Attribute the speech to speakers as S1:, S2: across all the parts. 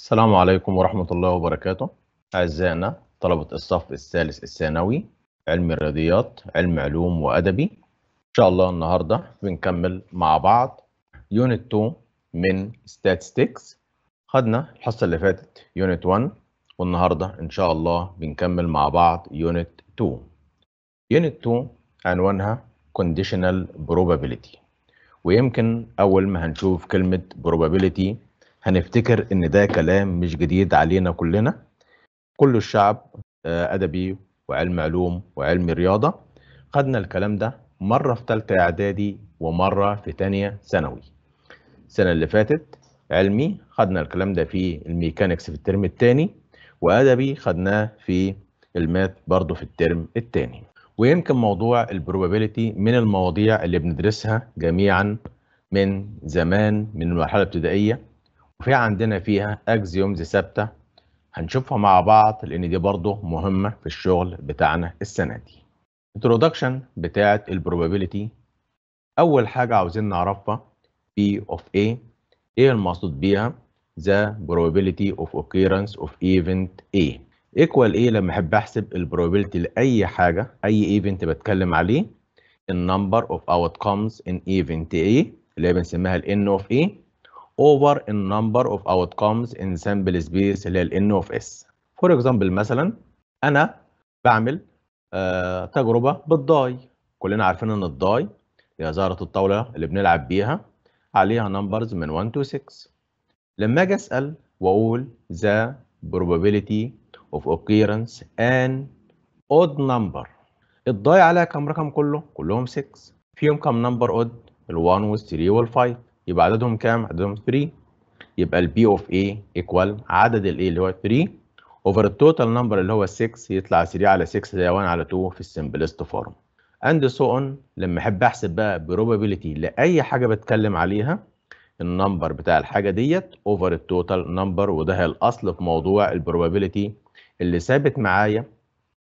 S1: السلام عليكم ورحمة الله وبركاته أعزائنا طلبة الصف الثالث الثانوي علم الرياضيات علم علوم وأدبي إن شاء الله النهاردة بنكمل مع بعض يونت 2 من Statistics خدنا الحصة اللي فاتت يونت 1 والنهاردة إن شاء الله بنكمل مع بعض يونت 2 يونت 2 عنوانها Conditional Probability ويمكن أول ما هنشوف كلمة Probability هنفتكر ان ده كلام مش جديد علينا كلنا كل الشعب آه، ادبي وعلم علوم وعلم رياضه خدنا الكلام ده مره في ثالثه اعدادي ومره في ثانيه ثانوي السنه اللي فاتت علمي خدنا الكلام ده في الميكانكس في الترم الثاني وادبي خدناه في المات برضه في الترم الثاني ويمكن موضوع البروبابيلتي من المواضيع اللي بندرسها جميعا من زمان من المرحله الابتدائيه وفي عندنا فيها اكزيومز ثابته هنشوفها مع بعض لان دي برضه مهمه في الشغل بتاعنا السنه دي انتروداكشن بتاعه البروبابيلتي اول حاجه عاوزين نعرفها P of A ايه المقصود بيها the probability of occurrence of event A ايكوال ايه لما احب احسب البروبابيلتي لاي حاجه اي ايفنت بتكلم عليه النمبر of outcomes in event A اللي هي بنسميها ال N of A over a number of outcomes in sample space اللي هي ال n of s. For example مثلا أنا بعمل آه تجربة بالضاي كلنا عارفين إن الضاي هي زهرة الطاولة اللي بنلعب بيها عليها numbers من 1 to 6 لما أجي أسأل وأقول the probability of occurrence an odd number الضاي عليها كم رقم كله؟ كلهم 6 فيهم كم number odd؟ ال ال1 وال3 وال5 يبقى عددهم كام؟ عددهم 3 يبقى البي اوف اي ايكوال عدد الاي اللي هو 3 اوفر التوتال نمبر اللي هو 6 يطلع 3 على 6 زي 1 على 2 في السمبلست فورم اند سو اون لما احب احسب بقى بروبابيلتي لاي حاجه بتكلم عليها النمبر بتاع الحاجه ديت اوفر التوتال نمبر وده الاصل في موضوع البروبابيلتي اللي ثابت معايا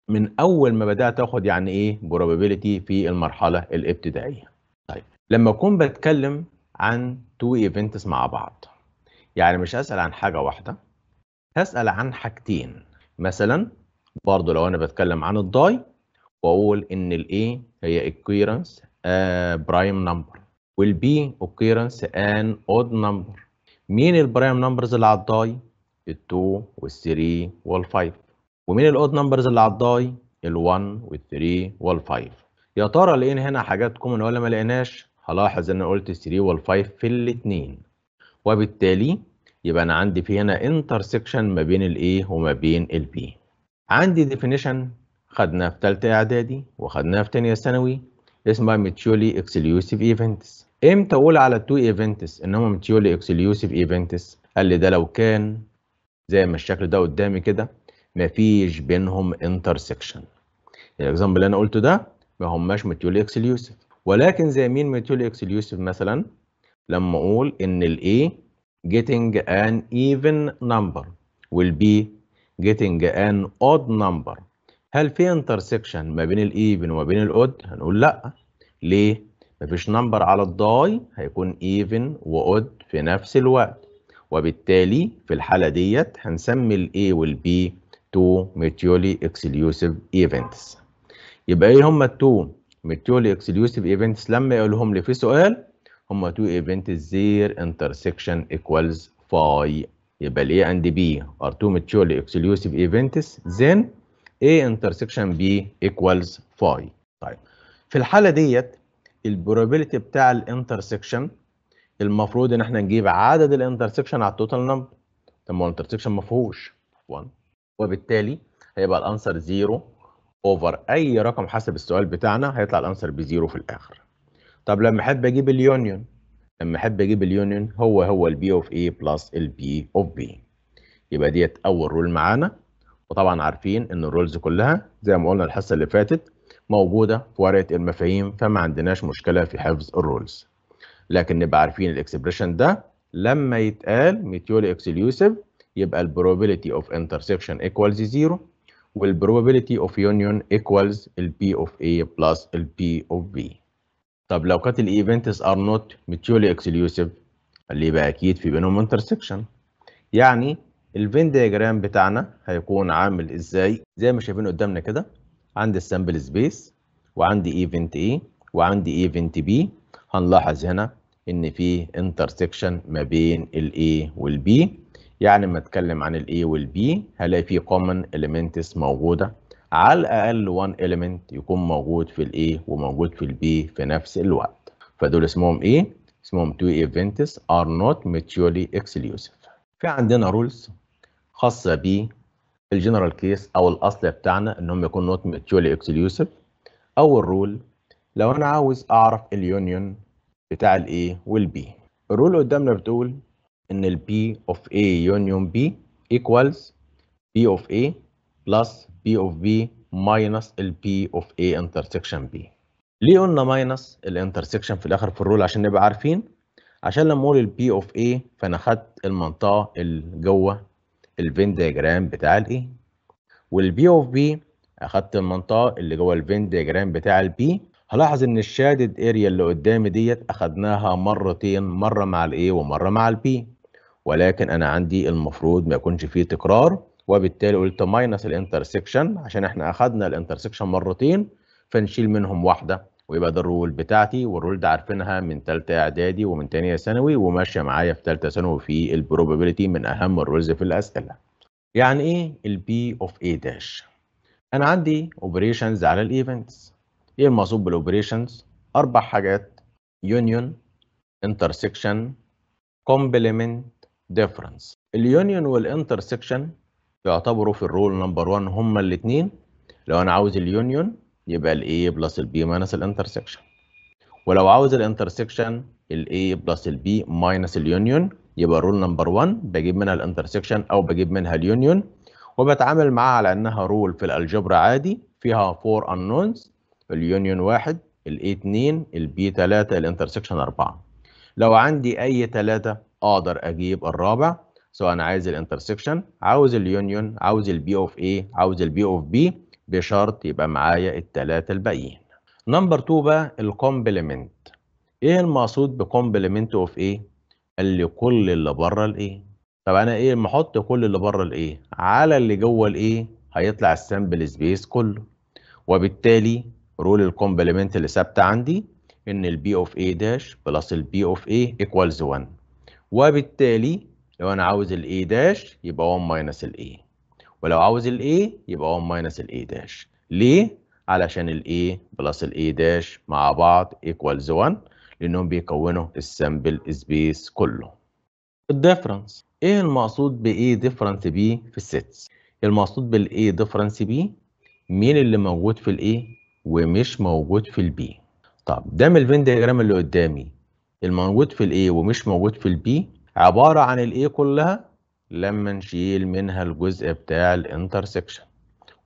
S1: من اول ما بدات اخد يعني ايه بروبابيلتي في المرحله الابتدائيه طيب لما اكون بتكلم عن تو ايفنتس مع بعض يعني مش هسال عن حاجه واحده هسال عن حاجتين مثلا برضو لو انا بتكلم عن الداي واقول ان الاي هي اكويرنس برايم نمبر والبي اكويرنس ان اود نمبر مين البرايم نمبرز اللي على الداي ال2 وال3 وال5 ومين الاود نمبرز اللي على الداي ال1 وال3 وال5 يا ترى لقينا هنا حاجات كومن ولا ما لقيناش هلاحظ ان انا قلت 3 وال5 في الاثنين وبالتالي يبقى انا عندي في هنا انترسكشن ما بين الايه وما بين البي عندي ديفينيشن خدناها في ثالثه اعدادي وخدناها في ثانيه ثانوي اسمها ميتشولي اكسليوسيف ايفنتس امتى اقول على التو ايفنتس ان هم ميتشولي اكسليوسيف ايفنتس قال لي ده لو كان زي ما الشكل ده قدامي كده مفيش بينهم انترسكشن الاكزامبل اللي انا قلته ده ما هماش ميتشولي اكسليوسيف ولكن زي مين ميتول اكسليوسيف مثلا لما اقول ان الاي getting an even number والبي getting an odd number هل في انترسكشن ما بين الايفن وما بين الاود هنقول لا ليه مفيش نمبر على الضاي هيكون ايفن واود في نفس الوقت وبالتالي في الحاله ديت هنسمي الاي والبي تو mutually exclusive events يبقى ايه هما التو ميتيول اكسليوسيف ايفنتس لما يقولهم لي في سؤال هما تو ايفنت زير انترسكشن ايكوالز فاي يبقى الاي اند بي ار تو ميتيول اكسليوسيف ايفنتس زين اي انترسكشن بي ايكوالز فاي طيب في الحالة ديت البروبابيلتي بتاع الانترسكشن المفروض ان احنا نجيب عدد الانترسكشن على التوتال نمبر طب ما هو الانترسكشن ما فيهوش 1 وبالتالي هيبقى الانسر 0 اوفر اي رقم حسب السؤال بتاعنا هيطلع الانسر بزيرو في الاخر طب لما احب اجيب اليونيون لما احب اجيب اليونيون هو هو البي اوف اي بلس البي اوف بي يبقى ديت اول رول معانا وطبعا عارفين ان الرولز كلها زي ما قلنا الحصه اللي فاتت موجوده في ورقه المفاهيم فما عندناش مشكله في حفظ الرولز لكن نبقى عارفين الاكسبريشن ده لما يتقال ميتيول اكسليوسيف يبقى البروبابيلتي اوف انترسكشن ايكوالز زيرو والبروبابيلتي اوف يونيون ايكوالز البي اوف اي بلس البي اوف بي طب لو كانت الايفنتس ار نوت ميتشولي exclusive اللي يبقى اكيد في بينهم انترسكشن يعني الفين دياجرام بتاعنا هيكون عامل ازاي زي ما شايفين قدامنا كده عندي السامبل سبيس وعندي ايفنت اي وعندي ايفنت بي هنلاحظ هنا ان في انترسكشن ما بين الاي والبي يعني لما اتكلم عن الاي والبي هلاقي في كومن اليمنتس موجودة على الأقل 1 اليمنت يكون موجود في الاي وموجود في البي في نفس الوقت فدول اسمهم إيه؟ اسمهم تو ايفنتس ار نوت ميتشولي اكسكلوسيف في عندنا رولز خاصة ب الجنرال كيس أو الأصل بتاعنا ان هم يكونوا نوت ميتشولي اكسكلوسيف أول رول لو أنا عاوز أعرف اليونيون بتاع الاي والبي الرول قدامنا بتقول ان ال P of A union B equals P of A plus P of B minus ال P of A intersection B ليه قلنا minus ال intersection في الاخر في الرول عشان نبقى عارفين عشان لما اقول P of A فانا خدت المنطقه اللي جوه الفين دياجرام بتاع A وال P of B اخدت المنطقه اللي جوه الفين دياجرام بتاع P هلاحظ ان الشادد اريا اللي قدامي ديت اخدناها مرتين مره مع الاي ومره مع البي ولكن انا عندي المفروض ما يكونش فيه تكرار وبالتالي قلت ماينس الانترسكشن عشان احنا اخذنا الانترسكشن مرتين فنشيل منهم واحده ويبقى ده الرول بتاعتي والرول ده عارفينها من ثالثه اعدادي ومن ثانيه ثانوي وماشيه معايا في ثالثه ثانوي في البروبابيلتي من اهم الرولز في الاسئله. يعني ايه البي اوف اي داش؟ انا عندي اوبريشنز على الايفنتس. ايه المقصود بالاوبريشنز؟ اربع حاجات يونيون انترسكشن كومبلمنت ديفرنس اليونيون والانترسكشن يعتبروا في الرول نمبر 1 هما الاثنين لو انا عاوز اليونيون يبقى الاي بلس البي ماينس الانترسكشن ولو عاوز الانترسكشن الاي بلس البي ماينس اليونيون يبقى رول نمبر 1 بجيب منها الانترسكشن او بجيب منها اليونيون وبتعامل معاها على انها رول في الالجبرا عادي فيها 4 unknowns اليونيون واحد الاي 2 البي 3 الانترسكشن 4 لو عندي اي 3 اقدر اجيب الرابع سواء انا عايز الانترسكشن عاوز اليونيون عاوز البي اوف اي عاوز البي اوف بي بشرط يبقى معايا الثلاثه الباقيين نمبر 2 بقى الكومبلمنت ايه المقصود بكومبلمنت اوف ايه قال لي كل اللي بره الايه طب انا ايه لما احط كل اللي بره الايه على اللي جوه الايه هيطلع السامبل سبيس كله وبالتالي رول الكومبلمنت اللي ثابته عندي ان البي اوف اي داش بلس البي اوف اي ايكوالز 1 وبالتالي لو انا عاوز الـ A داش يبقى 1 ماينس الـ A ولو عاوز الـ A يبقى 1 ماينس الـ A داش ليه علشان الـ A بلس الـ A داش مع بعض ايكوالز 1 لانهم بيكونوا السامبل سبيس كله الديفرنس ايه المقصود بـ A ديفرنس B في السيتس المقصود بالـ A ديفرنس B مين اللي موجود في الـ A ومش موجود في الـ B؟ طب ده من الفين دياجرام اللي قدامي الموجود في الايه ومش موجود في البي عباره عن الايه كلها لما نشيل منها الجزء بتاع الانترسكشن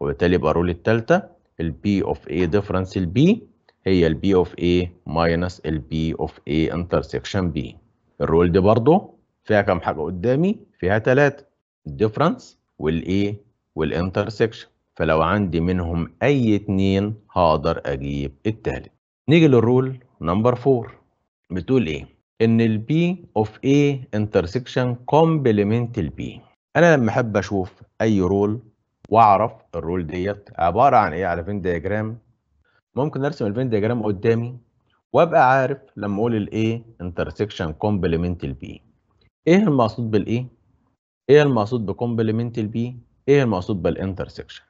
S1: وبالتالي يبقى الرول الثالثه البي اوف اي ديفرنس البي هي البي اوف اي ماينس البي اوف اي انترسكشن بي الرول دي برضو فيها كام حاجه قدامي فيها ثلاثه الديفرنس والاي والانترسكشن فلو عندي منهم اي اتنين هقدر اجيب التالت نيجي للرول نمبر 4 بتقول ايه ان البي اوف A انترسكشن كومبلمنت البي انا لما احب اشوف اي رول واعرف الرول ديت عباره عن ايه على فين دياجرام ممكن ارسم الفين دياجرام قدامي وابقى عارف لما اقول الاي انترسكشن كومبلمنت البي ايه المقصود بالاي؟ ايه المقصود بكومبلمنت البي ايه المقصود بالانترسكشن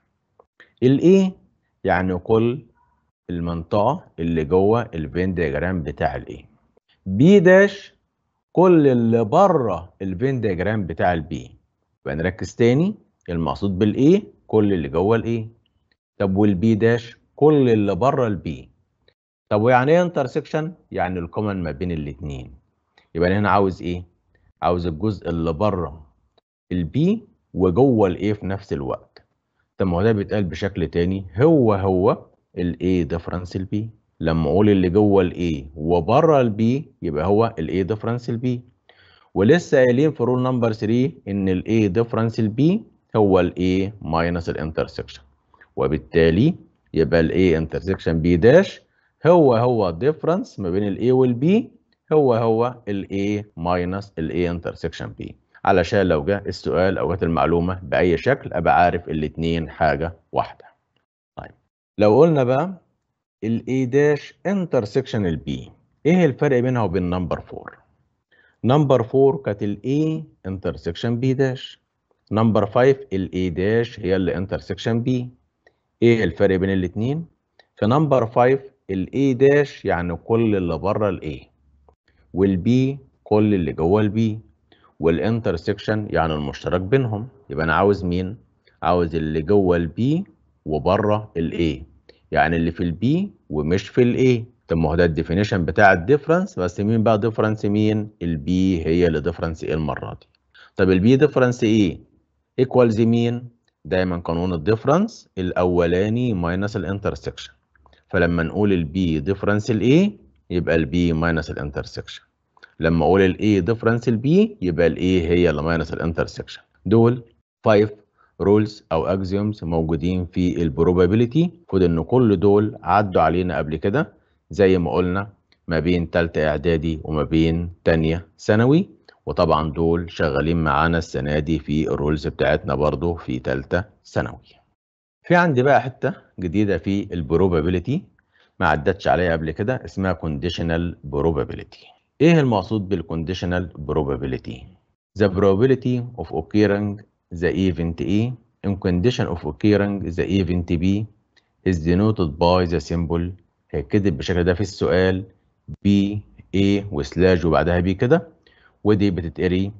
S1: الاي يعني كل المنطقه اللي جوه الفين دياجرام بتاع الايه بي داش كل اللي بره الفين دياجرام بتاع البي يبقى نركز تاني المقصود بالاي كل اللي جوه الاي طب والبي داش كل اللي بره البي طب ويعني ايه انترسكشن يعني الكومن ما بين الاثنين يبقى انا هنا عاوز ايه عاوز الجزء اللي بره البي وجوه الاي في نفس الوقت طب ما هو ده بيتقال بشكل تاني هو هو الاي ديفرنس البي لما اقول اللي جوه الاي وبره البي يبقى هو الاي ديفرنس البي ولسه قايلين في رول نمبر 3 ان الاي ديفرنس البي هو الاي ماينس الانترسكشن وبالتالي يبقى الاي انترسكشن بي داش هو هو الديفرنس ما بين الاي والبي هو هو الاي ماينس الاي انترسكشن بي علشان لو جه السؤال او جت المعلومه باي شكل ابقى عارف الاثنين حاجه واحده طيب لو قلنا بقى الـ A داش الـ B. ايه الفرق بينها وبين نمبر 4 نمبر 4 كانت الـ الاي انترسكشن B داش نمبر 5 الـ A داش هي اللي انترسكشن B. ايه الفرق بين الاثنين في نمبر 5 الـ A داش يعني كل اللي بره الـ A. والـ B كل اللي جوه الـ B. البي والانترسكشن يعني المشترك بينهم يبقى انا عاوز مين عاوز اللي جوه الـ B وبره الـ A. يعني اللي في البي ومش في الاي طب ما هو ده الديفينيشن بتاع الديفرنس بس مين بقى ديفرنس مين البي هي اللي ديفرنس ايه المره دي طب البي ديفرنس ايه ايكوالز مين دايما قانون الديفرنس الاولاني ماينس الانترسكشن فلما نقول البي ديفرنس الاي يبقى البي ماينس الانترسكشن لما اقول الاي ديفرنس البي يبقى الاي هي اللي ماينس الانترسكشن دول 5 رولز او اكزيومز موجودين في البروبابيليتي المفروض ان كل دول عدوا علينا قبل كده زي ما قلنا ما بين تالتة اعدادي وما بين تانية ثانوي وطبعا دول شغالين معانا السنة دي في الرولز بتاعتنا برضو في تالتة ثانوي في عندي بقى حتة جديدة في البروبابيليتي ما عدتش عليها قبل كده اسمها كونديشنال بروبابيليتي ايه المقصود بالكونديشنال بروبابيليتي the probability of occurring the event A in condition of occurring the event B is denoted by the symbol هيتكتب بالشكل ده في السؤال B A وسلاج وبعدها B كده ودي بتتقري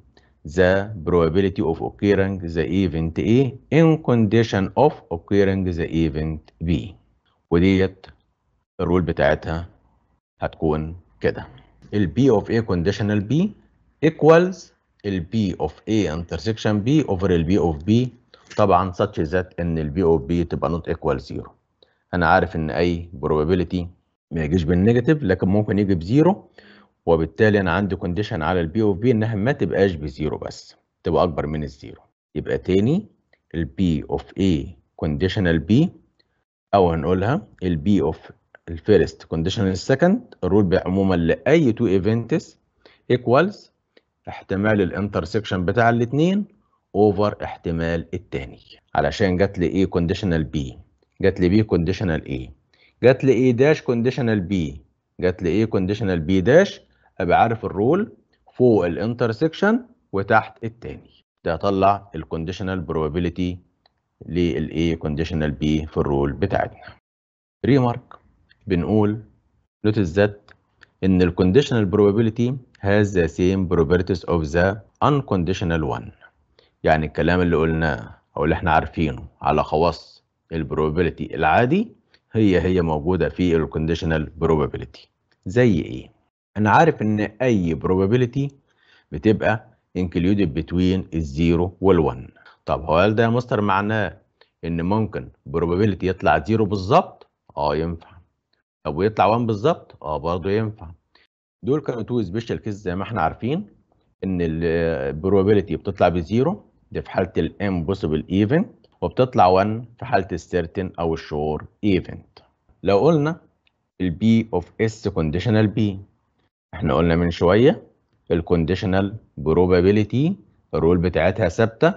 S1: the probability of occurring the event A in condition of occurring the event B وديت الرول بتاعتها هتكون كده ال B of A conditional B equals ال البي of A intersection B over ال البي of B طبعا such that ان ال البي of B تبقى not equal zero انا عارف ان اي probability ما يجيش بالنيجاتيف لكن ممكن يجي بزيرو وبالتالي انا عندي كونديشن على ال البي of B انها ما تبقاش بزيرو بس تبقى اكبر من الزيرو يبقى تاني ال البي of A conditional B او هنقولها ال البي of الفيرست كونديشنال السكند الرول عموما لاي تو ايفنتس ايكوالز احتمال الانترسكشن بتاع الاتنين اوفر احتمال الثاني علشان جات لي ايه كونديشنال بي جات لي بي كونديشنال ايه جات لي ايه داش كونديشنال بي جات لي ايه كونديشنال بي داش ابقى عارف الرول فوق الانترسكشن وتحت الثاني ده طلع الكونديشنال بروبابيلتي للايه كونديشنال بي في الرول بتاعتنا ريمارك بنقول نوتس ذات ان ال conditional probability has the same properties of the unconditional one يعني الكلام اللي قلناه او اللي احنا عارفينه على خواص البروبابيلتي العادي هي هي موجودة في ال conditional probability زي ايه؟ انا عارف ان اي probability بتبقى included between الزيرو والون طب هو هل ده يا مستر معناه ان ممكن probability يطلع زيرو بالظبط؟ اه ينفع طب ويطلع 1 بالظبط اه برضه ينفع دول كانوا تو سبيشال كيس زي ما احنا عارفين ان البروبابيلتي بتطلع بزيرو دي في حاله الامبوسيبل ايفنت وبتطلع 1 في حاله السيرتن او الشور ايفنت لو قلنا البي اوف اس كونديشنال بي احنا قلنا من شويه الكونديشنال بروبابيلتي الرول بتاعتها ثابته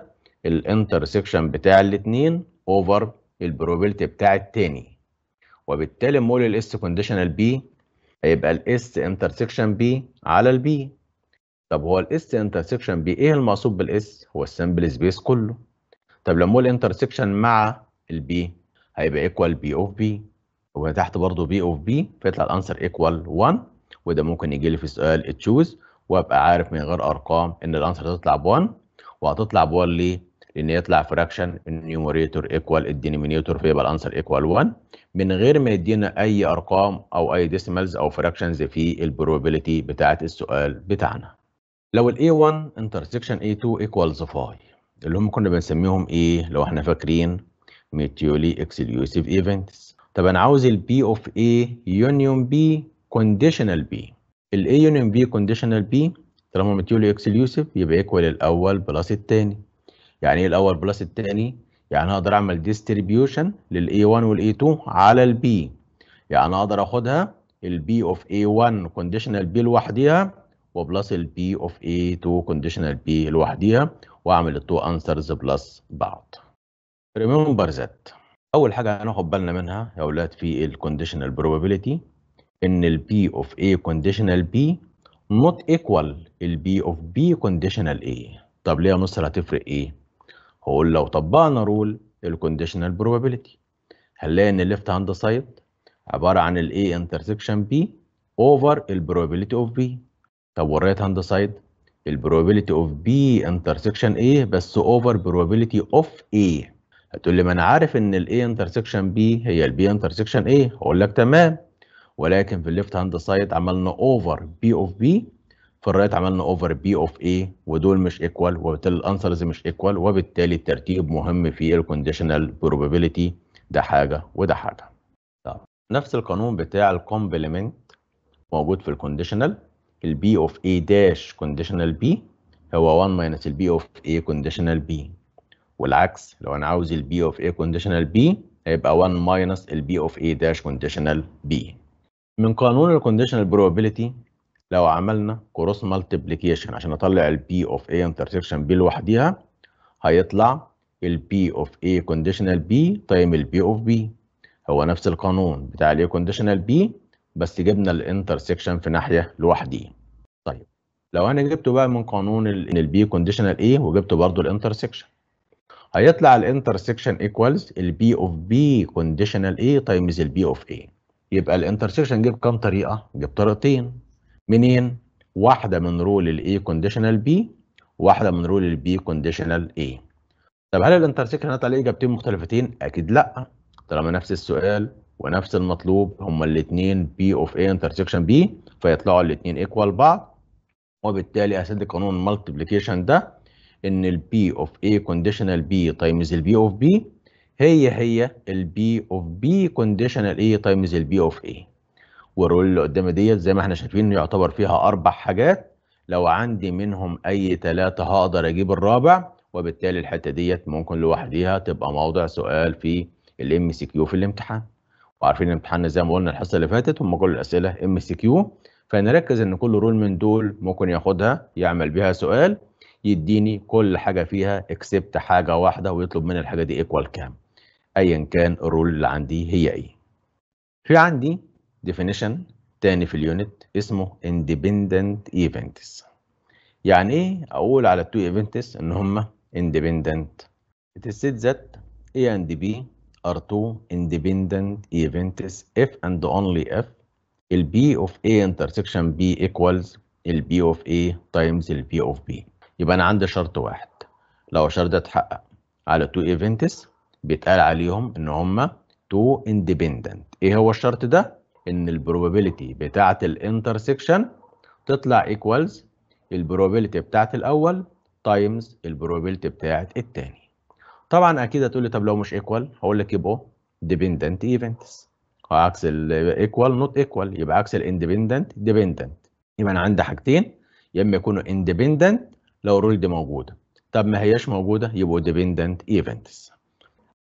S1: الانترسكشن بتاع الاثنين اوفر البروبابيلتي بتاع التاني وبالتالي مول الاس كونديشنال بي هيبقى الاس انترسكشن بي على البي طب هو الاس انترسكشن بي ايه المقصود بالاس هو السامبل سبيس كله طب لما مول انترسكشن مع البي هيبقى ايكوال بي اوف بي وتحت برضه بي اوف بي فيطلع الانسر ايكوال 1 وده ممكن يجي لي في سؤال تشوز وابقى عارف من غير ارقام ان الانسر هتطلع ب 1 وهتطلع ب 1 ليه؟ لان يطلع فراكشن النيوميريتور ايكوال الدينومينيتور فيبقى الانسر ايكوال 1 من غير ما يدينا اي ارقام او اي ديسيمالز او فراكشنز في البروبابيلتي بتاعه السؤال بتاعنا لو الاي A1 انترسكشن A2 ايكوالز فاي اللي هم كنا بنسميهم ايه لو احنا فاكرين ميتيولي اكسكلوسيف ايفنتس طب انا عاوز البي B of A بي B بي B يونيون A كونديشنال B B طالما ميتيولي اكسكلوسيف يبقى ايكوال الاول بلس الثاني يعني ايه الاول بلس الثاني يعني هقدر اعمل ديستريبيوشن للاي 1 والاي 2 على البي يعني اقدر اخدها البي اوف اي 1 كونديشنال بي لوحديها وبلس البي اوف اي 2 كونديشنال بي لوحديها واعمل التو انسرز بلس بعض ريمبر ذات اول حاجه هناخد بالنا منها يا اولاد في الكونديشنال بروبابيليتي ان البي اوف اي كونديشنال بي نوت ايكوال البي اوف بي كونديشنال اي طب ليه يا مصر هتفرق ايه هو لو طبقنا رول الكونديشنال بروبابيلتي هنلاقي ان الليفت هاند سايد عباره عن الاي انترسكشن بي اوفر البروبابيلتي اوف بي طب والرايت هاند سايد البروبابيلتي اوف بي انترسكشن اي بس اوفر بروبابيلتي اوف اي هتقول لي ما انا عارف ان الاي انترسكشن بي هي البي انترسكشن اي هقول لك تمام ولكن في الليفت هاند سايد عملنا اوفر بي اوف بي في الرايت عملنا اوفر بي اوف اي ودول مش ايكوال وبالتالي الانسرز مش ايكوال وبالتالي الترتيب مهم في الكونديشنال بروبابيلتي ده حاجه وده حاجه طب نفس القانون بتاع الكومبلمنت موجود في الكونديشنال البي اوف اي داش كونديشنال بي هو 1 ماينس البي اوف اي كونديشنال بي والعكس لو انا عاوز البي اوف اي كونديشنال بي هيبقى 1 ماينس البي اوف اي داش كونديشنال بي من قانون الكونديشنال بروبابيلتي لو عملنا كروس مالتيبليكيشن عشان اطلع البي اوف اي انترسكشن بي لوحديها هيطلع البي اوف اي كونديشنال بي تايم البي اوف بي هو نفس القانون بتاع الاي كونديشنال بي بس جبنا الانترسكشن في ناحيه لوحدي طيب لو انا جبته بقى من قانون ان البي كونديشنال اي وجبته برضو الانترسكشن هيطلع الانترسكشن ايكوالز البي اوف بي كونديشنال اي تايمز البي اوف اي يبقى الانترسكشن جيب كام طريقه جيب طريقتين منين؟ واحدة من رول الـ A conditional B واحدة من رول الـ B conditional A طب هل الانترسكشن هتطلع إجابتين مختلفتين؟ أكيد لأ طالما نفس السؤال ونفس المطلوب هما الاثنين B of A intersection B فيطلعوا الاثنين ايكوال بعض وبالتالي أسد قانون المالتيبليكيشن ده إن الـ B of A conditional B times الـ B of B هي هي الـ B of B conditional A times الـ B of A والرول اللي قدامي ديت زي ما احنا شايفين يعتبر فيها اربع حاجات لو عندي منهم اي ثلاثه هقدر اجيب الرابع وبالتالي الحته ديت ممكن لوحديها تبقى موضع سؤال في الام سي كيو في الامتحان وعارفين الامتحان زي ما قلنا الحصه اللي فاتت هم كل الاسئله ام سي كيو فنركز ان كل رول من دول ممكن ياخدها يعمل بها سؤال يديني كل حاجه فيها اكسبت حاجه واحده ويطلب مني الحاجه دي ايكوال كام ايا كان الرول اللي عندي هي ايه في عندي definition تاني في اليونت اسمه independent events يعني ايه اقول على التو events ان هما independent it is said that A and B are two independent events if and only if ال B of A intersection B equals ال B of A times ال B of B يبقى انا عندي شرط واحد لو الشرط ده اتحقق على تو events بيتقال عليهم ان هما تو independent ايه هو الشرط ده ان البروبابيلتي بتاعه الانترسكشن تطلع ايكوالز البروبابيلتي بتاعه الاول تايمز البروبابيلتي بتاعه الثاني طبعا اكيد هتقول لي طب لو مش ايكوال هقول لك يبقى ديبندنت ايفنتس عكس الايكوال نوت ايكوال يبقى عكس الاندبندنت ديبندنت يبقى انا عندي حاجتين يا اما يكونوا اندبندنت لو الرول دي موجوده طب ما هياش موجوده يبقوا ديبندنت ايفنتس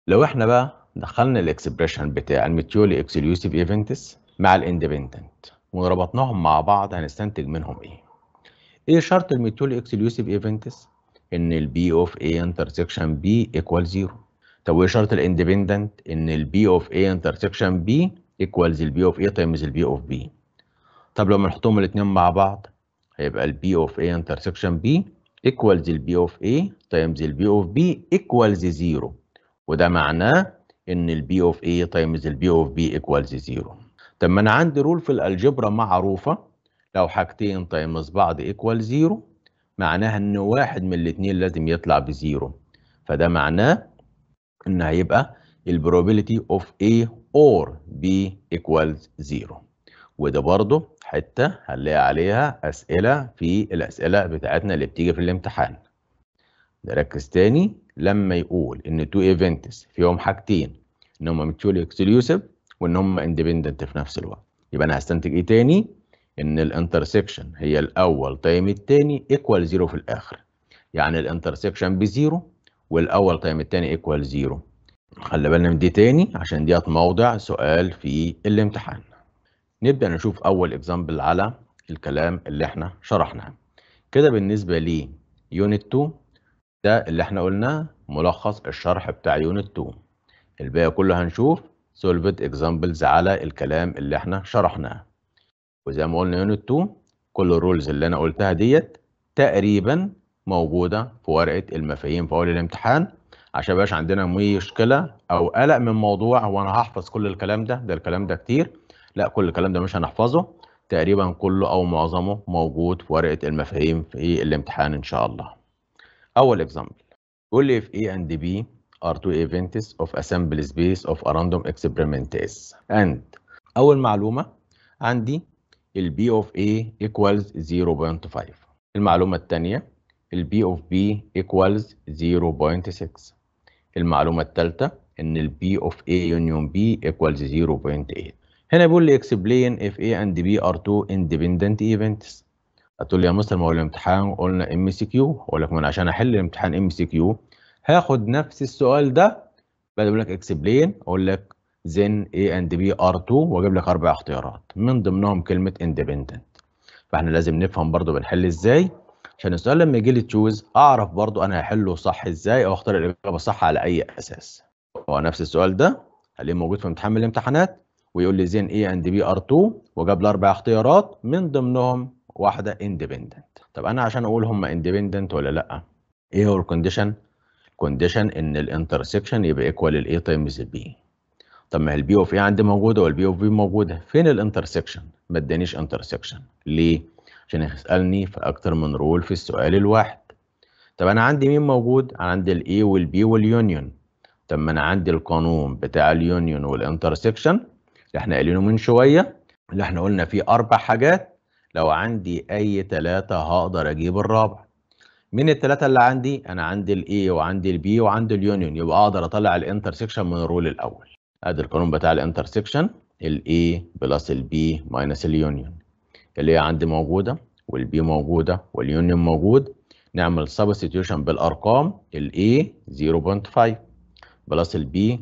S1: لو احنا بقى دخلنا الاكسبريشن بتاع الميتيولي اكسليوسيف ايفنتس مع الاندبندنت وربطناهم مع بعض هنستنتج منهم ايه ايه شرط الميتول اكسكلوسيف ايفنتس ان البي اوف اي انترسكشن بي ايكوال زيرو طب وايه شرط الاندبندنت ان البي اوف اي انترسكشن بي ايكوالز البي اوف اي تايمز البي اوف بي طب لو بنحطهم الاثنين مع بعض هيبقى البي اوف اي انترسكشن بي ايكوالز البي اوف اي تايمز البي اوف بي ايكوالز زيرو وده معناه ان البي اوف اي تايمز البي اوف بي ايكوالز زيرو طب ما انا عندي رول في الالجبرا معروفه لو حاجتين تايمز بعض ايكوال زيرو معناها ان واحد من الاثنين لازم يطلع بزيرو فده معناه ان هيبقى البروبابيلتي اوف A or B ايكوال زيرو وده برضه حته هنلاقي عليها اسئله في الاسئله بتاعتنا اللي بتيجي في الامتحان نركز تاني لما يقول ان تو ايفنتس فيهم حاجتين ان هم ميتشولي exclusive وان هم اندبندنت في نفس الوقت يبقى انا هستنتج ايه تاني ان الانترسكشن هي الاول تايم التاني ايكوال زيرو في الاخر يعني الانترسكشن بزيرو والاول تايم التاني ايكوال زيرو خلي بالنا من دي تاني عشان ديت موضع سؤال في الامتحان نبدا نشوف اول اكزامبل على الكلام اللي احنا شرحناه كده بالنسبه لي يونت 2 ده اللي احنا قلناه ملخص الشرح بتاع يونت 2 الباقي كله هنشوف solved examples على الكلام اللي احنا شرحناه وزي ما قلنا يونت 2 كل الرولز اللي انا قلتها ديت تقريبا موجوده في ورقه المفاهيم في اول الامتحان عشان يبقاش عندنا مشكله او قلق من موضوع هو انا هحفظ كل الكلام ده ده الكلام ده كتير لا كل الكلام ده مش هنحفظه تقريبا كله او معظمه موجود في ورقه المفاهيم في الامتحان ان شاء الله اول اكزامبل قول لي في اي اند بي are two events of assembly space of a random experiment is and أول معلومة عندي ال B of A equals 0.5 المعلومة الثانية ال B of B equals 0.6 المعلومة الثالثة إن ال B of A union B equals 0.8 هنا بيقول لي explain if A and B are two independent events هتقول لي يا مستر ما هو الامتحان قلنا ام سي كيو اقول لك ما انا عشان احل الامتحان ام سي كيو هاخد نفس السؤال ده بقول لك اكسبلين اقول لك زين اي اند بي ار 2 واجيب لك اربع اختيارات من ضمنهم كلمه اندبندنت فاحنا لازم نفهم برضو بنحل ازاي عشان السؤال لما يجي لي تشوز اعرف برضو انا هحله صح ازاي او اختار الاجابه الصح على اي اساس هو نفس السؤال ده هل موجود في امتحان الامتحانات ويقول لي زين اي اند بي ار 2 وجاب لي اربع اختيارات من ضمنهم واحده اندبندنت طب انا عشان اقول هم اندبندنت ولا لا ايه هو الكونديشن كونديشن ان الانترسكشن يبقى ايكوال الاي تايمز البي طب ما البي اوف اي عندي موجوده والبي اوف بي موجوده فين الانترسكشن ما ادانيش انترسكشن ليه عشان يسالني في اكتر من رول في السؤال الواحد طب انا عندي مين موجود عندي الاي والبي واليونيون طب ما انا عندي القانون بتاع اليونيون والانترسكشن اللي احنا قايلينه من شويه اللي احنا قلنا فيه اربع حاجات لو عندي اي ثلاثه هقدر اجيب الرابعه من التلاتة اللي عندي انا عندي الاي وعندي البي وعندي اليونيون يبقى اقدر اطلع الانترسكشن من الرول الاول ادي القانون بتاع الانترسكشن الاي بلس البي ماينس اليونيون الاي عندي موجوده والبي موجوده واليونيون موجود نعمل سبستيوشن بالارقام الاي 0.5 بلس البي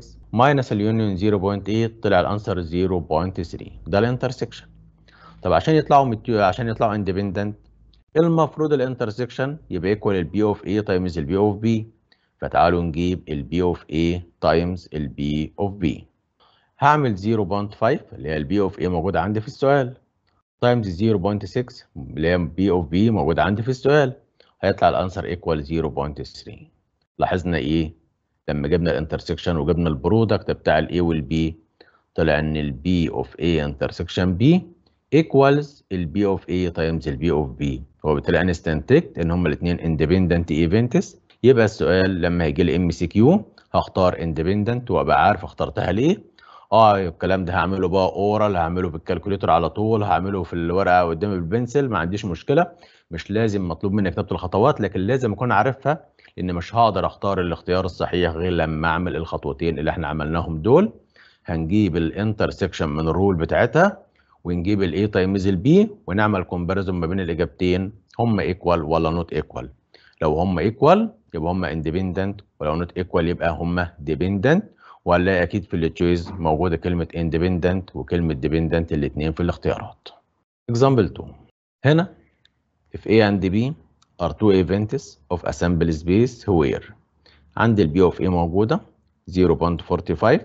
S1: 0.6 ماينس اليونيون 0.8 طلع الانسر 0.3 ده الانترسكشن طب عشان يطلعوا عشان يطلعوا اندبندنت إيه المفروض الانترسكشن يبقى ايكوال البي اوف اي تايمز البي اوف بي فتعالوا نجيب البي اوف اي تايمز البي اوف بي هعمل 0.5 اللي هي البي اوف اي موجوده عندي في السؤال تايمز 0.6 اللي هي البي اوف بي موجوده عندي في السؤال هيطلع الانسر ايكوال 0.3 لاحظنا ايه لما جبنا الانترسكشن وجبنا البرودكت بتاع الاي والبي طلع ان البي اوف اي انترسكشن بي ايكوالز البي اوف اي تايمز البي اوف بي هو بالتالي انا استنتجت ان هما الاثنين اندبندنت ايفنتس يبقى السؤال لما هيجي لي ام سي كيو هختار اندبندنت وابقى عارف اخترتها ليه اه الكلام ده هعمله بقى اورال هعمله بالكالكوليتر على طول هعمله في الورقه قدامي بالبنسل ما عنديش مشكله مش لازم مطلوب مني كتابه الخطوات لكن لازم اكون عارفها لان مش هقدر اختار الاختيار الصحيح غير لما اعمل الخطوتين اللي احنا عملناهم دول هنجيب الانترسكشن من الرول بتاعتها ونجيب الاي تايمز البي ونعمل كومباريزون ما بين الاجابتين هم ايكوال ولا نوت ايكوال لو هم ايكوال يبقى هم اندبندنت ولو نوت ايكوال يبقى هم ديبندنت وهنلاقي اكيد في التشويز موجوده كلمه اندبندنت وكلمه ديبندنت الاثنين في الاختيارات. اكزامبل 2 هنا if A and B are two events of assembly space where عندي ال B of A موجوده 0.45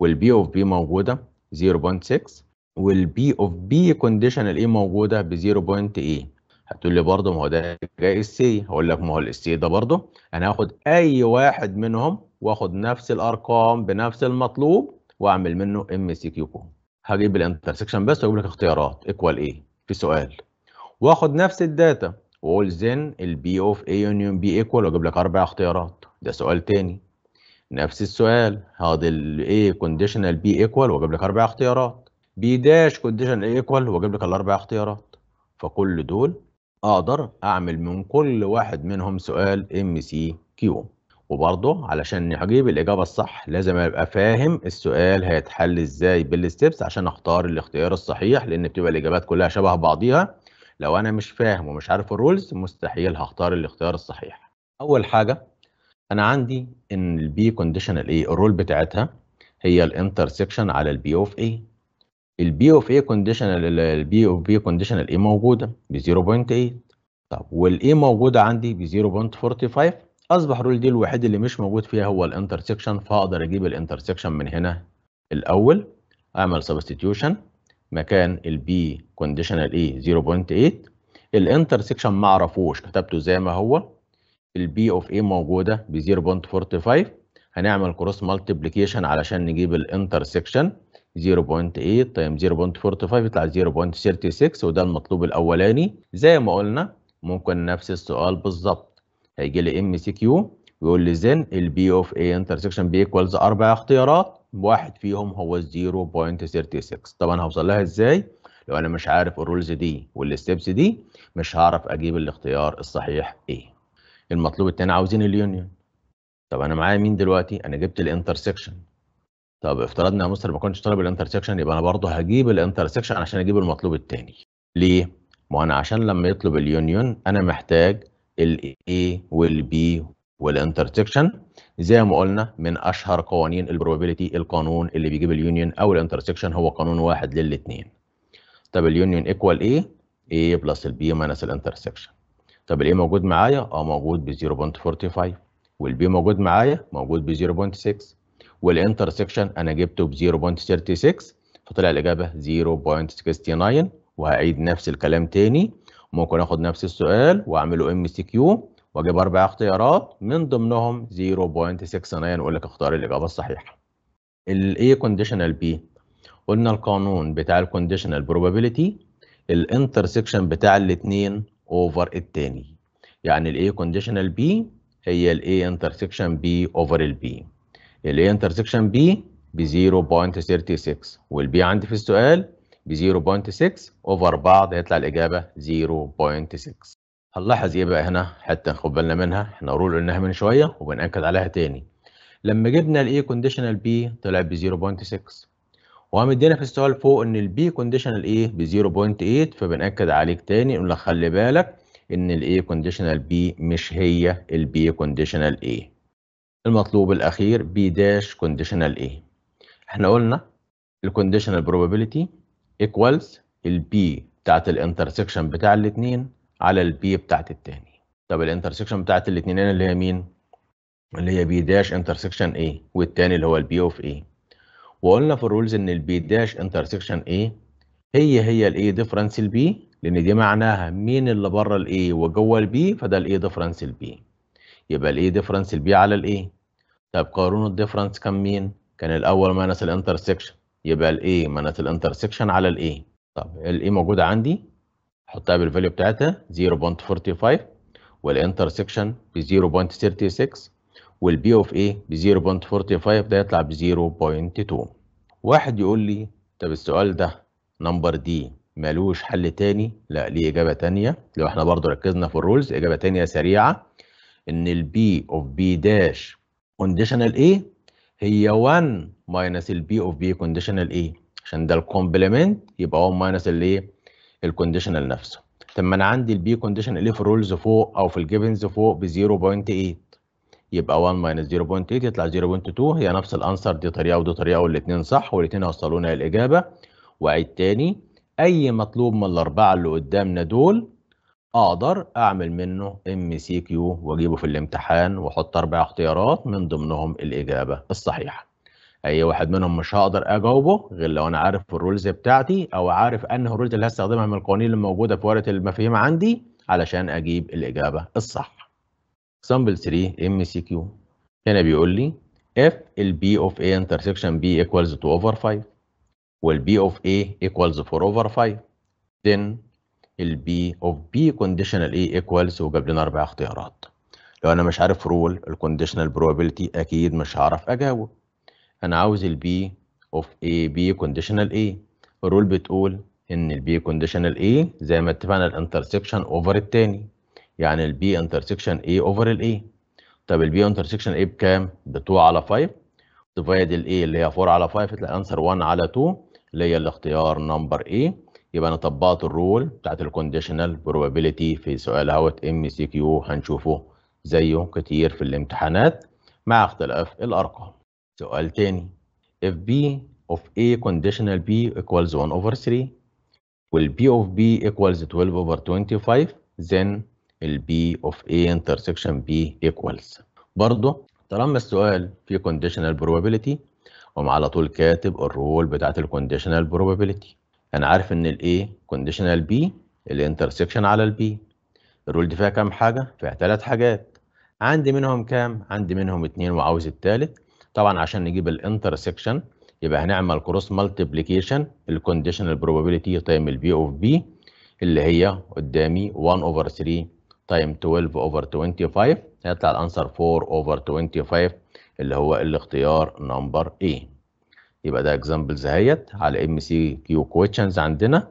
S1: وال B of B موجوده 0.6 والبي اوف بي كونديشنال ايه موجوده ب 0.8 هتقول لي برضه ما هو ده جاي السي هقول لك ما هو السي ده برضه انا هاخد اي واحد منهم واخد نفس الارقام بنفس المطلوب واعمل منه ام سي كيو كوم هجيب الانترسكشن بس واجيب لك اختيارات ايكوال ايه في سؤال واخد نفس الداتا واقول زين البي اوف اي يونيون بي ايكوال واجيب لك اربع اختيارات ده سؤال تاني نفس السؤال هاخد الاي كونديشنال بي ايكوال واجيب لك اربع اختيارات بيداش كونديشن ايكوال واجيب لك الاربع اختيارات فكل دول اقدر اعمل من كل واحد منهم سؤال ام سي كيو وبرضه علشان اجيب الاجابه الصح لازم ابقى فاهم السؤال هيتحل ازاي بالستبس عشان اختار الاختيار الصحيح لان بتبقى الاجابات كلها شبه بعضيها لو انا مش فاهم ومش عارف الرولز مستحيل هختار الاختيار الصحيح اول حاجه انا عندي ان البي كونديشنال ايه الرول بتاعتها هي الانترسكشن على البي اوف ايه البي اوف اي كونديشنال البي اوف بي كونديشنال ايه موجوده ب 0.8 طب والاي موجوده عندي ب 0.45 اصبح رول دي الوحيد اللي مش موجود فيها هو الانترسكشن فاقدر اجيب الانترسكشن من هنا الاول اعمل سبستيوشن مكان البي كونديشنال اي 0.8 الانترسكشن ما اعرفوش كتبته زي ما هو البي اوف اي موجوده ب 0.45 هنعمل كروس مالتيبليكيشن علشان نجيب الانترسكشن 0.8 تايم 0.45 يطلع 0.36 وده المطلوب الاولاني زي ما قلنا ممكن نفس السؤال بالظبط هيجي لي ام سي كيو ويقول لي زن البي اوف اي انترسكشن بي ايكوالز اربع اختيارات واحد فيهم هو 0.36 طب انا هوصل لها ازاي؟ لو انا مش عارف الرولز دي والستبس دي مش هعرف اجيب الاختيار الصحيح ايه. المطلوب التاني عاوزين اليونيون. طب انا معايا مين دلوقتي؟ انا جبت الانترسكشن طب افترضنا يا مستر ما كنتش طالب الانترسكشن يبقى انا برضه هجيب الانترسكشن عشان اجيب المطلوب الثاني ليه ما انا عشان لما يطلب اليونيون انا محتاج الاي والبي والانترسكشن زي ما قلنا من اشهر قوانين البروبابيلتي القانون اللي بيجيب اليونيون او الانترسكشن هو قانون واحد للاثنين طب اليونيون ايكوال ايه ايه بلس البي ماينس الانترسكشن طب الايه موجود معايا اه موجود ب 0.45 والبي موجود معايا موجود ب 0.6 والانترسكشن انا جبته ب 0.36 فطلع الاجابه 0.69 وهعيد نفس الكلام تاني ممكن اخد نفس السؤال واعمله ام سي كيو واجيب اربع اختيارات من ضمنهم 0.69 يقول لك اختار الاجابه الصحيحه. الاي كونديشنال بي قلنا القانون بتاع الكونديشنال بروبابيليتي الانترسكشن بتاع الاثنين اوفر الثاني يعني الاي كونديشنال بي هي الاي انترسكشن بي اوفر البي A انترسكشن بي ب 0.36 والبي عندي في السؤال ب 0.6 اوفر بعض هيطلع الاجابه 0.6 هنلاحظ ايه بقى هنا حته ناخد بالنا منها احنا رول قلناها من شويه وبناكد عليها تاني لما جبنا الاي كونديشنال بي طلع ب 0.6 وقام ادينا في السؤال فوق ان البي كونديشنال ايه ب 0.8 فبناكد عليك تاني نقول لك خلي بالك ان الاي كونديشنال بي مش هي البي كونديشنال ايه المطلوب الأخير B داش conditional A احنا قلنا الكونديشنال probability equals البي بتاعت الانترسكشن بتاع الاتنين على البي بتاعت التاني طب الانترسكشن بتاعت الاتنين هنا اللي هي مين؟ اللي هي بي داش انترسكشن ايه والتاني اللي هو البي اوف ايه وقلنا في الرولز ان البي داش انترسكشن ايه هي هي الايه ديفرنس البي لان دي معناها مين اللي بره الايه وجوه البي فده الايه ديفرنس البي يبقى الايه ديفرنس البي على الايه طب قارون الديفرنس كان مين كان الاول ماينس الانترسكشن يبقى الايه ماينس الانترسكشن على الايه طب الايه موجوده عندي حطها بالفاليو بتاعتها 0.45 والانترسكشن ب 0.36 والبي اوف ايه ب 0.45 ده يطلع ب 0.2 واحد يقول لي طب السؤال ده نمبر دي ملوش حل تاني لا ليه اجابه تانيه لو احنا برضو ركزنا في الرولز اجابه تانيه سريعه ان البي اوف بي داش كونديشنال ايه هي 1 ماينس البي اوف بي كونديشنال ايه عشان ده الكومبلمنت يبقى 1 ماينس الايه الكونديشنال نفسه طب ما انا عندي البي كونديشنال ايه في الرولز فوق او في الجيفنز فوق ب 0.8 يبقى 1 ماينس 0.8 يطلع 0.2 هي نفس الانسر دي طريقه ودي طريقه والاثنين صح والاثنين وصلونا للاجابه واعيد تاني اي مطلوب من الاربعه اللي قدامنا دول اقدر اعمل منه ام سي كيو واجيبه في الامتحان واحط اربع اختيارات من ضمنهم الاجابه الصحيحه اي واحد منهم مش هقدر اجاوبه غير لو انا عارف الرولز بتاعتي او عارف انه الرولز اللي هستخدمها من القوانين اللي موجوده في ورقه المفاهيم عندي علشان اجيب الاجابه الصح سامبل 3 ام سي كيو هنا بيقول لي if البي اوف A intersection B equals 2 over 5 والبي اوف A equals 4 over 5 then البي اوف بي كونديشنال اي ايكوالز وجاب لنا اربع اختيارات لو انا مش عارف رول الكونديشنال بروبابيلتي اكيد مش هعرف اجاوب انا عاوز البي اوف اي بي كونديشنال اي الرول بتقول ان البي كونديشنال اي زي ما اتفقنا الانترسكشن اوفر الثاني يعني البي انترسكشن اي اوفر الاي طب البي انترسكشن اي بكام ب 2 على 5 ديفايد الاي اللي هي 4 على 5 تلاقي انسر 1 على 2 اللي هي الاختيار نمبر ايه يبقى انا طبقت الرول بتاعت الكونديشنال probability في سؤال اهوت ام سي كيو هنشوفه زيه كتير في الامتحانات مع اختلاف الارقام سؤال تاني if b of a conditional b equals 1 over 3 will b of b equals 12 over 25 then ال b of a intersection b equals برضه طالما السؤال فيه conditional probability قوم على طول كاتب الرول بتاعت الكونديشنال probability انا عارف ان الاي كونديشنال بي الانترسكشن على البي الرول دي فيها كام حاجه فيها ثلاث حاجات عندي منهم كام عندي منهم اتنين وعاوز التالت طبعا عشان نجيب الانترسكشن يبقى هنعمل كروس مالتيبليكيشن الكونديشنال بروبابيلتي تايم البي اوف بي اللي هي قدامي 1 اوفر 3 تايم 12 اوفر 25 هيطلع الانسر 4 اوفر 25 اللي هو الاختيار نمبر A يبقى ده اكزامبلز اهيت على ام سي كيو كويشنز عندنا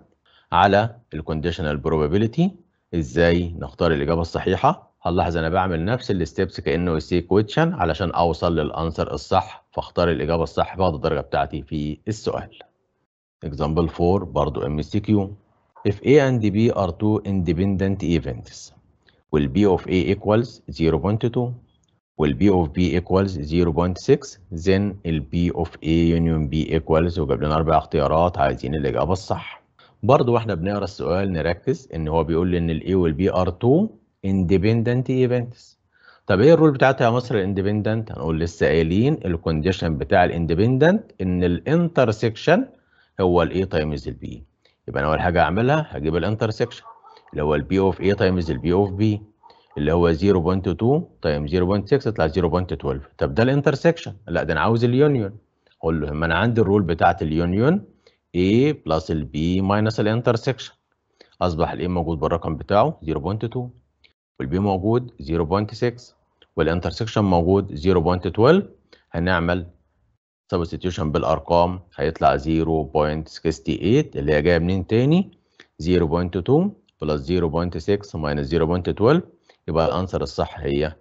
S1: على الكونديشنال بروبابيلتي ازاي نختار الاجابه الصحيحه هنلاحظ انا بعمل نفس الستبس كانه سي كويشن علشان اوصل للانسر الصح فاختار الاجابه الصح فاخد الدرجه بتاعتي في السؤال اكزامبل 4 برضو ام سي كيو if A and B are two independent events will B of A equals 0.2 والبي اوف بي ايكوالز 0.6 زين البي اوف اي يونيون بي ايكوالز وجاب لنا اربع اختيارات عايزين الاجابه الصح برضه واحنا بنقرا السؤال نركز ان هو بيقول لي ان الاي والبي ار 2 اندبندنت ايفنتس طب ايه الرول بتاعتها يا مصر الاندبندنت هنقول لسه قايلين الكونديشن بتاع الاندبندنت ان الانترسكشن هو الاي تايمز البي يبقى انا اول حاجه اعملها هجيب الانترسكشن اللي هو البي اوف اي تايمز البي اوف بي اللي هو 0.2 تايم 0.6 يطلع 0.12 طب ده الانترسكشن لا ده انا عاوز اليونيون اقول له ما انا عندي الرول بتاعت اليونيون A بلس البي ماينس الانترسكشن اصبح الاي موجود بالرقم بتاعه 0.2 والبي موجود 0.6 والانترسكشن موجود 0.12 هنعمل سبستيوشن بالارقام هيطلع 0.68 اللي هي جايه منين تاني 0.2 بلس 0.6 ماينس 0.12 يبقى الأنسر الصح هي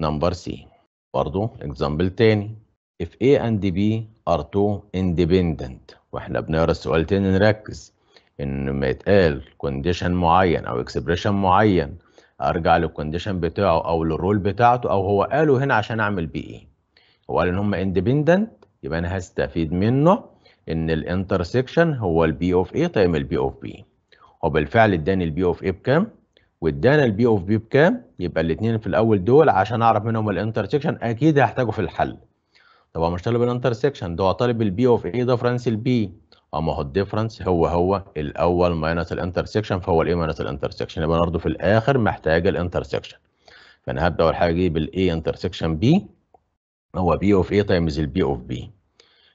S1: نمبر سي برضو اكزامبل تاني if A and B are two independent واحنا بنقرا السؤال تاني نركز ان لما يتقال كونديشن معين او اكسبريشن معين ارجع للكونديشن بتاعه او للرول بتاعته او هو قاله هنا عشان اعمل بيه ايه e. هو قال ان هم اندبندنت يبقى انا هستفيد منه ان الانترسكشن هو البي اوف اي طيب البي اوف بي وبالفعل اداني البي اوف اي بكام وادانا البي اوف بي بكام يبقى الاثنين في الاول دول عشان اعرف منهم الانترسكشن اكيد هحتاجه في الحل طب مش طالب الانترسكشن ده طالب البي اوف ايه ديفرنس البي اما هو الديفرنس هو هو الاول ماينس الانترسكشن فهو الايه ماينس الانترسكشن يبقى برضه في الاخر محتاج الانترسكشن فانا هبدا اول حاجه اجيب الاي انترسكشن بي هو بي اوف ايه تايمز البي اوف بي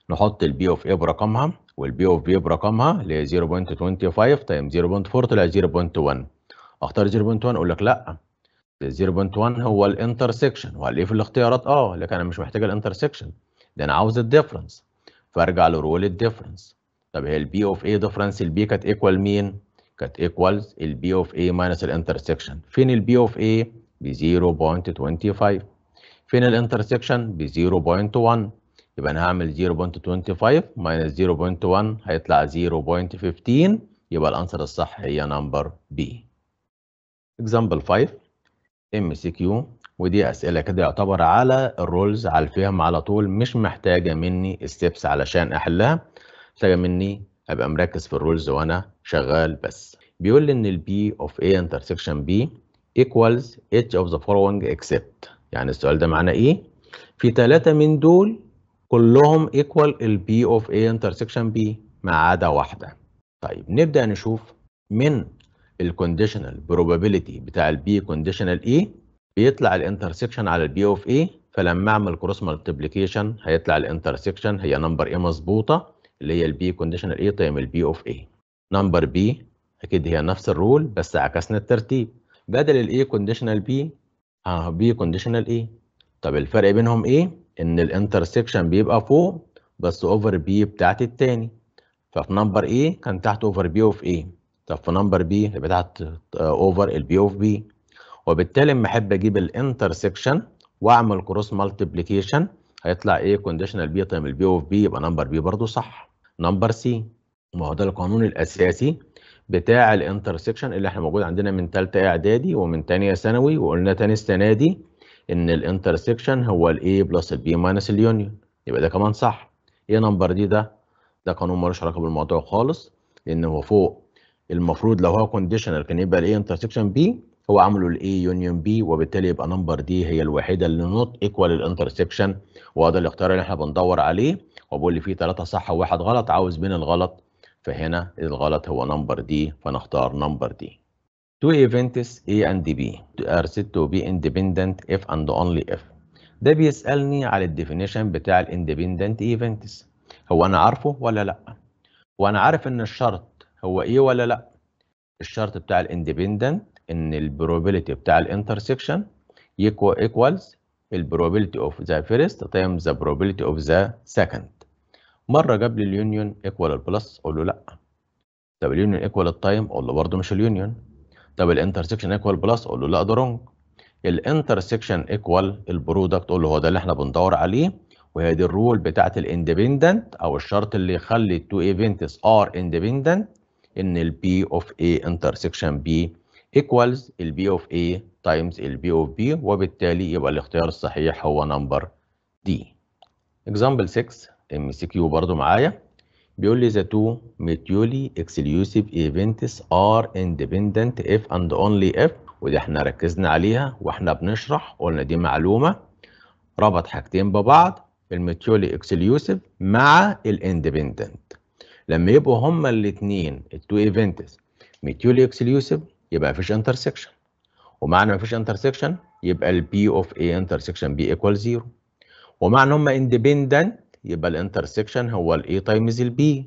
S1: نحط البي اوف ايه برقمها والبي اوف بي برقمها اللي هي 0.25 تايم 0.4 طلع 0.1 اختار 0.1 اقول لك لا 0.1 هو الانترسكشن وقال ليه في الاختيارات اه لكن انا مش محتاج الانترسكشن ده انا عاوز الديفرنس فارجع لرول الديفرنس طب هي البي اوف ايه ديفرنس البي كانت ايكوال مين كانت ايكوالز البي اوف ايه ماينس الانترسكشن فين البي اوف ايه ب 0.25 فين الانترسكشن ب 0.1 يبقى انا هعمل 0.25 ماينس 0.1 هيطلع 0.15 يبقى الانسر الصح هي نمبر بي example 5 ام سي كيو ودي اسئله كده يعتبر على الرولز على الفهم على طول مش محتاجه مني ستيبس علشان احلها محتاجه مني ابقى مركز في الرولز وانا شغال بس بيقول لي ان البي اوف A انترسكشن B ايكوالز اتش اوف ذا فولوينج اكسبت يعني السؤال ده معناه ايه في ثلاثه من دول كلهم ايكوال البي اوف A انترسكشن B ما عدا واحده طيب نبدا نشوف من الكونديشنال بروبابيلتي بتاع البي كونديشنال اي بيطلع الانترسكشن على البي اوف اي فلما اعمل كروس مالتيبليكيشن هيطلع الانترسكشن هي نمبر اي مظبوطه اللي هي البي كونديشنال اي تايم البي اوف اي نمبر بي اكيد هي نفس الرول بس عكسنا الترتيب بدل الاي كونديشنال بي اه بي كونديشنال اي طب الفرق بينهم ايه ان الانترسكشن بيبقى فوق بس اوفر بي بتاعت التاني ففي نمبر اي كان تحت اوفر بي اوف ايه طب في نمبر بي اللي بتاعت اوفر البي اوف بي وبالتالي اما احب اجيب الانترسكشن واعمل كروس مالتيبليكيشن هيطلع ايه كونديشنال بي طيب البي اوف بي يبقى نمبر بي برضو صح نمبر سي ما هو ده القانون الاساسي بتاع الانترسكشن اللي احنا موجود عندنا من ثالثه اعدادي ومن ثانيه ثانوي وقلنا ثاني السنه دي ان الانترسكشن هو الاي بلس البي ماينس اليونيون يبقى ده كمان صح ايه نمبر دي ده ده قانون ملوش علاقه بالموضوع خالص لان هو فوق المفروض لو هو كونديشنال كان يبقى الاي انترسكشن بي هو عامله الاي يونيون بي وبالتالي يبقى نمبر دي هي الوحيده اللي نوت ايكوال الانترسكشن وهذا الاختيار اللي احنا بندور عليه وبقول لي فيه ثلاثه صح وواحد غلط عاوز بين الغلط فهنا الغلط هو نمبر دي فنختار نمبر دي. Two events A and B are said to be independent if and only if. ده بيسألني على الديفينيشن بتاع الاندبندنت ايفنتس هو انا عارفه ولا لا؟ وانا عارف ان الشرط هو ايه ولا لا الشرط بتاع الاندبندنت ان البروبابيلتي بتاع الانترسكشن ايكوالز البروبابيلتي اوف ذا فيرست تايم ذا probability اوف ذا سكند مره جاب لي اليونيون ايكوال البلس اقول له لا طب اليونيون ايكوال التايم اقول له برده مش اليونيون طب الانترسكشن ايكوال بلس اقول له لا ده رونج الانترسكشن ايكوال البرودكت اقول له هو ده اللي احنا بندور عليه وهي دي الرول بتاعت الاندبندنت او الشرط اللي يخلي التو ايفنتس ار اندبندنت ان ال P of A intersection B equals ال B of A times ال B of B وبالتالي يبقى الاختيار الصحيح هو نمبر D. Example 6 MCQ برضو معايا بيقول لي the two mutually exclusive events are independent if and only if ودي احنا ركزنا عليها واحنا بنشرح قلنا دي معلومة ربط حاجتين ببعض الميتيولي اكسليوسيف مع الاندبندنت لما يبقوا هما الاثنين التو ايفنتس ميتيولي اليوسف يبقى مفيش انترسكشن ومعنى مفيش انترسكشن يبقى البي اوف اي انترسكشن بي ايكوال زيرو ومعنى هما اندبندنت يبقى الانترسكشن هو الاي تايمز البي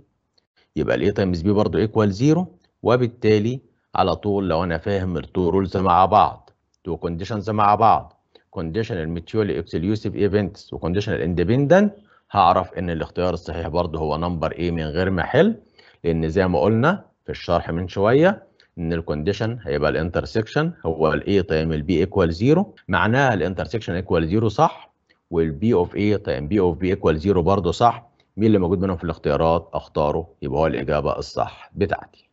S1: يبقى الاي تايمز بي برضه ايكوال زيرو وبالتالي على طول لو انا فاهم التو رولز مع بعض تو كونديشنز مع بعض كونديشن الميتيولي اكسليوسيف ايفنتس وكونديشن الاندبندنت هعرف ان الاختيار الصحيح برضه هو نمبر ايه من غير ما احل لان زي ما قلنا في الشرح من شويه ان الكونديشن هيبقى الانترسكشن هو الاي تايم البي ايكوال زيرو معناها الانترسكشن ايكوال زيرو صح والبي اوف اي تايم بي اوف بي ايكوال زيرو برضه صح مين اللي موجود منهم في الاختيارات اختاره يبقى هو الاجابه الصح بتاعتي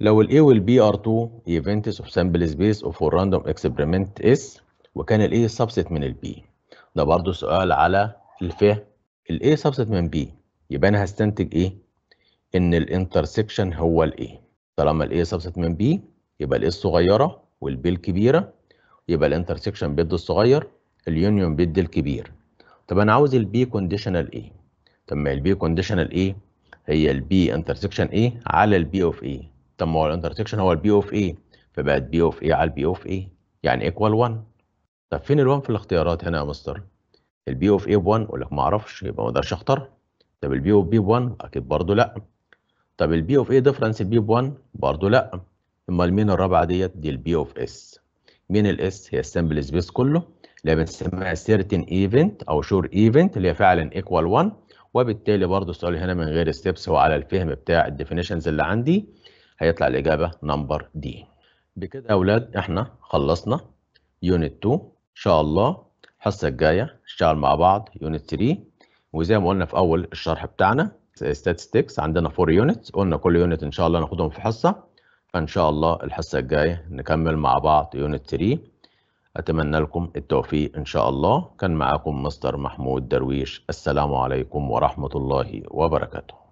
S1: لو الاي والبي ار 2 ايفنتس اوف سامبل سبيس اوف راندوم اكسبيرمنت اس وكان الاي سبست من البي ده برضه سؤال على الفهم الـ A subset من B يبقى أنا هستنتج إيه؟ إن الانترسكشن هو الـ A طالما الـ A subset من B يبقى الـ A الصغيرة والـ B الكبيرة يبقى الانترسكشن بيد الصغير اليونيون بيد الكبير طب أنا عاوز الـ B conditional A طب ما الـ B conditional A هي الـ B intersection A على الـ B of A طب ما هو الانترسكشن هو الـ B of A فبقت B of A على الـ B of A يعني equal 1 طب فين الـ 1 في الاختيارات هنا يا مستر؟ البي اوف اي ب 1 يقول لك ما اعرفش يبقى ما اقدرش اختار طب البي اوف بي ب 1 اكيد برضه لا طب البي اوف اي ديفرنس بي ب 1 برضه لا امال مين الرابعه ديت دي البي اوف اس مين الاس هي السامبل سبيس كله اللي بنسميها سيرتن ايفنت او شور ايفنت اللي هي فعلا ايكوال 1 وبالتالي برضه السؤال هنا من غير ستيبس هو على الفهم بتاع الديفينيشنز اللي عندي هيطلع الاجابه نمبر دي بكده يا اولاد احنا خلصنا يونت 2 ان شاء الله الحصه الجايه نشتغل مع بعض يونت 3 وزي ما قلنا في اول الشرح بتاعنا statistics عندنا 4 يونت قلنا كل يونت ان شاء الله ناخدهم في حصه فان شاء الله الحصه الجايه نكمل مع بعض يونت 3 اتمنى لكم التوفيق ان شاء الله كان معاكم مستر محمود درويش السلام عليكم ورحمه الله وبركاته